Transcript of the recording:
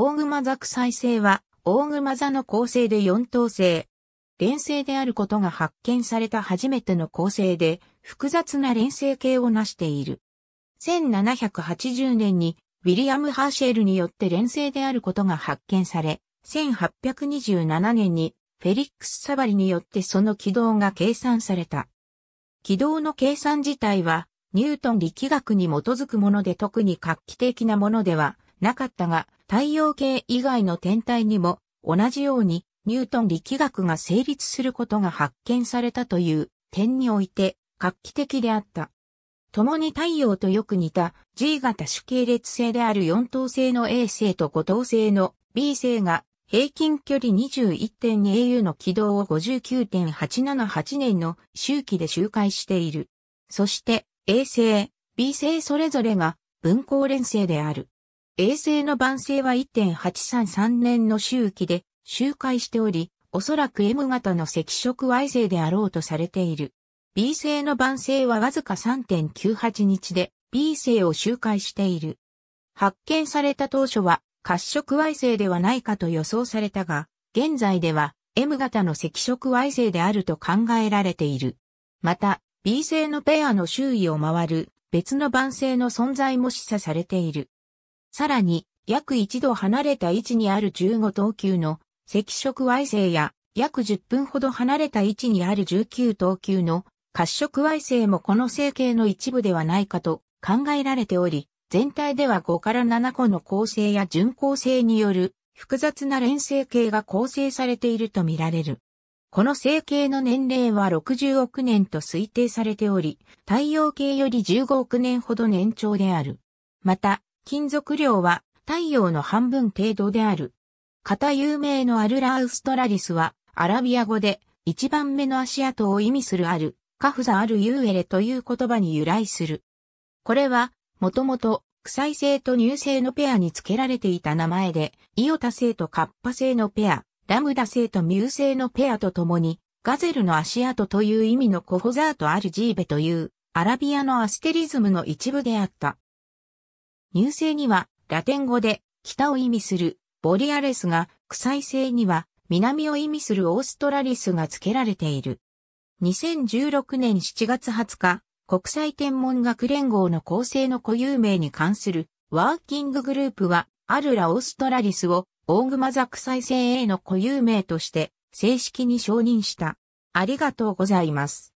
大熊座区再生は、大熊座の構成で4等星。連星であることが発見された初めての構成で、複雑な連星形を成している。1780年に、ウィリアム・ハーシェルによって連星であることが発見され、1827年に、フェリックス・サバリによってその軌道が計算された。軌道の計算自体は、ニュートン力学に基づくもので特に画期的なものではなかったが、太陽系以外の天体にも同じようにニュートン力学が成立することが発見されたという点において画期的であった。共に太陽とよく似た G 型主系列星である4等星の A 星と5等星の B 星が平均距離 21.2au の軌道を59.878年の周期で周回している。そして A 星、B 星それぞれが分光連星である。衛星の晩星は1.833年の周期で周回しており、おそらく M 型の赤色矮星であろうとされている。B 星の晩星はわずか3.98日で B 星を周回している。発見された当初は褐色矮星ではないかと予想されたが、現在では M 型の赤色矮星であると考えられている。また、B 星のペアの周囲を回る別の晩星の存在も示唆されている。さらに、約一度離れた位置にある15等級の赤色矮星や、約10分ほど離れた位置にある19等級の褐色矮星もこの星系の一部ではないかと考えられており、全体では5から7個の構成や順構成による複雑な連星系が構成されているとみられる。この星系の年齢は60億年と推定されており、太陽系より15億年ほど年長である。また、金属量は太陽の半分程度である。型有名のアルラ・アウストラリスは、アラビア語で、一番目の足跡を意味するアル、カフザ・アル・ユーエレという言葉に由来する。これは、もともと、臭い性と乳性のペアに付けられていた名前で、イオタ性とカッパ性のペア、ラムダ性とミュウ性のペアとともに、ガゼルの足跡という意味のコホザートアルジーベという、アラビアのアステリズムの一部であった。乳性にはラテン語で北を意味するボリアレスが、臭い性には南を意味するオーストラリスが付けられている。2016年7月20日、国際天文学連合の構成の固有名に関するワーキンググループは、アルラ・オーストラリスをオグマザ臭い性 A の固有名として正式に承認した。ありがとうございます。